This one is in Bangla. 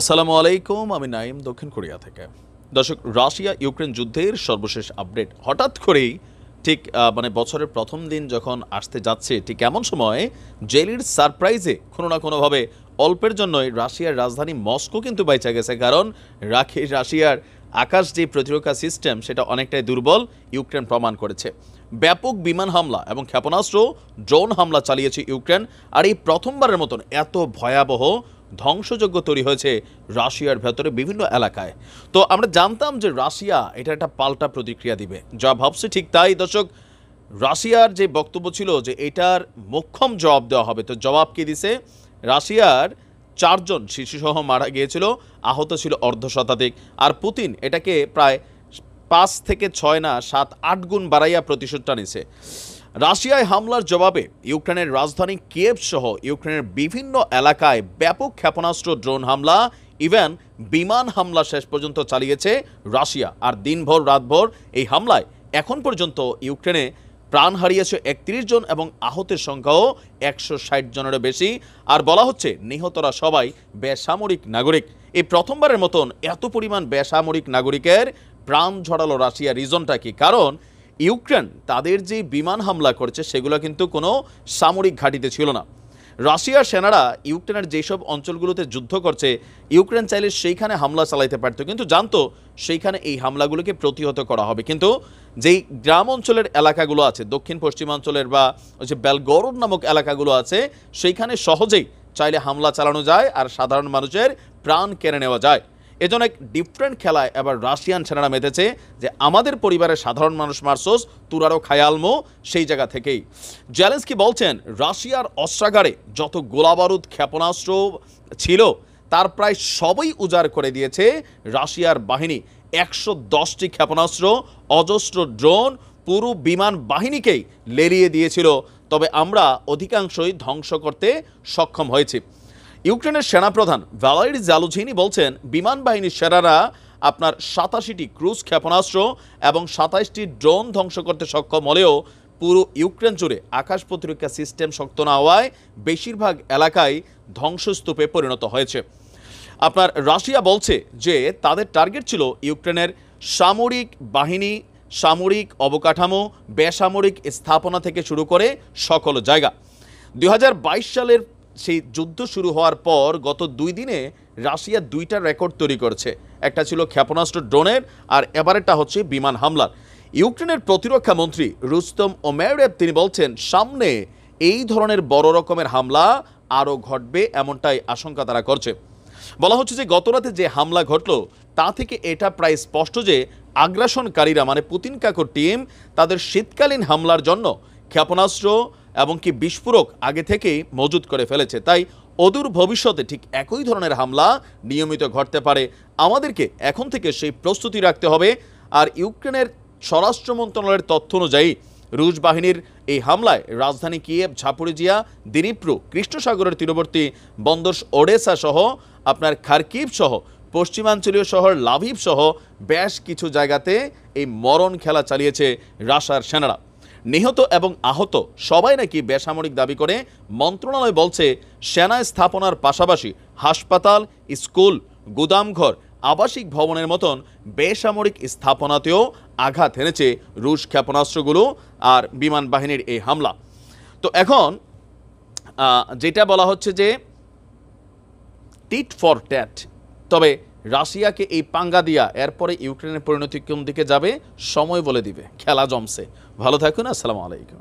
আসসালামু আলাইকুম আমি নাইম দক্ষিণ কোরিয়া থেকে দর্শক রাশিয়া ইউক্রেন যুদ্ধের সর্বশেষ আপডেট হঠাৎ করেই ঠিক মানে বছরের প্রথম দিন যখন আসতে যাচ্ছে ঠিক এমন সময় জেলির সারপ্রাইজে কোনো না কোনোভাবে অল্পের জন্যই রাশিয়ার রাজধানী মস্কো কিন্তু বাইচা গেছে কারণ রাখি রাশিয়ার আকাশ যে প্রতিরক্ষা সিস্টেম সেটা অনেকটাই দুর্বল ইউক্রেন প্রমাণ করেছে ব্যাপক বিমান হামলা এবং ক্ষেপণাস্ত্র ড্রোন হামলা চালিয়েছে ইউক্রেন আর এই প্রথমবারের মতন এত ভয়াবহ ধ্বংসযজ্ঞ তৈরি হয়েছে রাশিয়ার ভেতরে বিভিন্ন এলাকায় তো আমরা জানতাম যে রাশিয়া এটা একটা পাল্টা প্রতিক্রিয়া দিবে যা ভাবছে ঠিক তাই দর্শক রাশিয়ার যে বক্তব্য ছিল যে এটার মোক্ষম জবাব দেওয়া হবে তো জবাব কি দিছে রাশিয়ার চারজন শিশুসহ মারা গিয়েছিল আহত ছিল অর্ধ শতাধিক আর পুতিন এটাকে প্রায় পাঁচ থেকে ছয় না সাত আট গুণ বাড়াইয়া প্রতিশোধটা নিছে রাশিয়ায় হামলার জবাবে ইউক্রেনের রাজধানী কিয়েভ সহ ইউক্রেনের বিভিন্ন এলাকায় ব্যাপক ক্ষেপণাস্ত্র ড্রোন হামলা ইভেন বিমান হামলা শেষ পর্যন্ত চালিয়েছে রাশিয়া আর দিনভর রাতভর এই হামলায় এখন পর্যন্ত ইউক্রেনে প্রাণ হারিয়েছে একত্রিশ জন এবং আহতের সংখ্যাও একশো ষাট জনেরও বেশি আর বলা হচ্ছে নিহতরা সবাই বেসামরিক নাগরিক এই প্রথমবারের মতন এত পরিমাণ বেসামরিক নাগরিকের প্রাণ ঝড়ালো রাশিয়া রিজনটা কি কারণ ইউক্রেন তাদের যে বিমান হামলা করেছে সেগুলো কিন্তু কোনো সামরিক ঘাঁটিতে ছিল না রাশিয়ার সেনারা ইউক্রেনের যেসব অঞ্চলগুলোতে যুদ্ধ করছে ইউক্রেন চাইলে সেইখানে হামলা চালাইতে পারত কিন্তু জানতো সেইখানে এই হামলাগুলোকে প্রতিহত করা হবে কিন্তু যেই গ্রাম অঞ্চলের এলাকাগুলো আছে দক্ষিণ পশ্চিমাঞ্চলের বা ওই যে বেলগরদ নামক এলাকাগুলো আছে সেইখানে সহজেই চাইলে হামলা চালানো যায় আর সাধারণ মানুষের প্রাণ কেড়ে নেওয়া যায় এজন্য এক ডিফারেন্ট খেলায় এবার রাশিয়ান সেনারা মেতেছে যে আমাদের পরিবারের সাধারণ মানুষ মারসোস তুরারো খায়ালমো সেই জায়গা থেকেই জ্যালেন্সকি বলছেন রাশিয়ার অস্ত্রাগারে যত গোলাবারুদ ক্ষেপণাস্ত্র ছিল তার প্রায় সবই উজাড় করে দিয়েছে রাশিয়ার বাহিনী একশো দশটি ক্ষেপণাস্ত্র অজস্র ড্রোন পুরো বিমান বাহিনীকেই লেরিয়ে দিয়েছিল তবে আমরা অধিকাংশই ধ্বংস করতে সক্ষম হয়েছি ইউক্রেনের সেনাপ্রধান ভ্যালারি জালুঝিনি বলছেন বিমান বাহিনীর সেরারা আপনার সাতাশিটি ক্রুজ ক্ষেপণাস্ত্র এবং সাতাইশটি ড্রোন ধ্বংস করতে সক্ষম হলেও পুরো ইউক্রেন জুড়ে আকাশ প্রতিরক্ষা সিস্টেম শক্ত না হওয়ায় বেশিরভাগ এলাকায় ধ্বংসস্তূপে পরিণত হয়েছে আপনার রাশিয়া বলছে যে তাদের টার্গেট ছিল ইউক্রেনের সামরিক বাহিনী সামরিক অবকাঠামো বেসামরিক স্থাপনা থেকে শুরু করে সকল জায়গা দু সালের সেই যুদ্ধ শুরু হওয়ার পর গত দুই দিনে রাশিয়া দুইটা রেকর্ড তৈরি করছে একটা ছিল ক্ষেপণাস্ত্র ড্রোনের আর এবারেরটা হচ্ছে বিমান হামলার ইউক্রেনের প্রতিরক্ষা মন্ত্রী রুস্তম ওমেরেব তিনি বলছেন সামনে এই ধরনের বড় রকমের হামলা আরও ঘটবে এমনটাই আশঙ্কা তারা করছে বলা হচ্ছে যে গতরাতে যে হামলা ঘটল তা থেকে এটা প্রায় স্পষ্ট যে আগ্রাসনকারীরা মানে পুতিন কাকুর টিম তাদের শীতকালীন হামলার জন্য ক্ষেপণাস্ত্র এবং কি বিস্ফোরক আগে থেকেই মজুদ করে ফেলেছে তাই অদূর ভবিষ্যতে ঠিক একই ধরনের হামলা নিয়মিত ঘটতে পারে আমাদেরকে এখন থেকে সেই প্রস্তুতি রাখতে হবে আর ইউক্রেনের স্বরাষ্ট্র মন্ত্রণালয়ের তথ্য অনুযায়ী রুশ বাহিনীর এই হামলায় রাজধানী কিয়েভ ঝাপুরিজিয়া দিনীপ্রু কৃষ্ণসাগরের তীরবর্তী বন্দর ওডেসা সহ আপনার খারকিভ সহ পশ্চিমাঞ্চলীয় শহর লাভিব সহ বেশ কিছু জায়গাতে এই মরণ খেলা চালিয়েছে রাশার সেনারা নিহত এবং আহত সবাই নাকি বেসামরিক দাবি করে মন্ত্রণালয় বলছে সেনা স্থাপনার পাশাপাশি হাসপাতাল স্কুল গুদামঘর আবাসিক ভবনের মতন বেসামরিক স্থাপনাতেও আঘাত হেনেছে রুশ ক্ষেপণাস্ত্রগুলো আর বিমান বাহিনীর এই হামলা তো এখন যেটা বলা হচ্ছে যে টিট ফর ট্যাট তবে রাশিয়াকে এই পাঙ্গা দিয়া এরপরে ইউক্রেনের পরিণতি কোন দিকে যাবে সময় বলে দিবে খেলা জমছে ভালো থাকুন আসসালামু আলাইকুম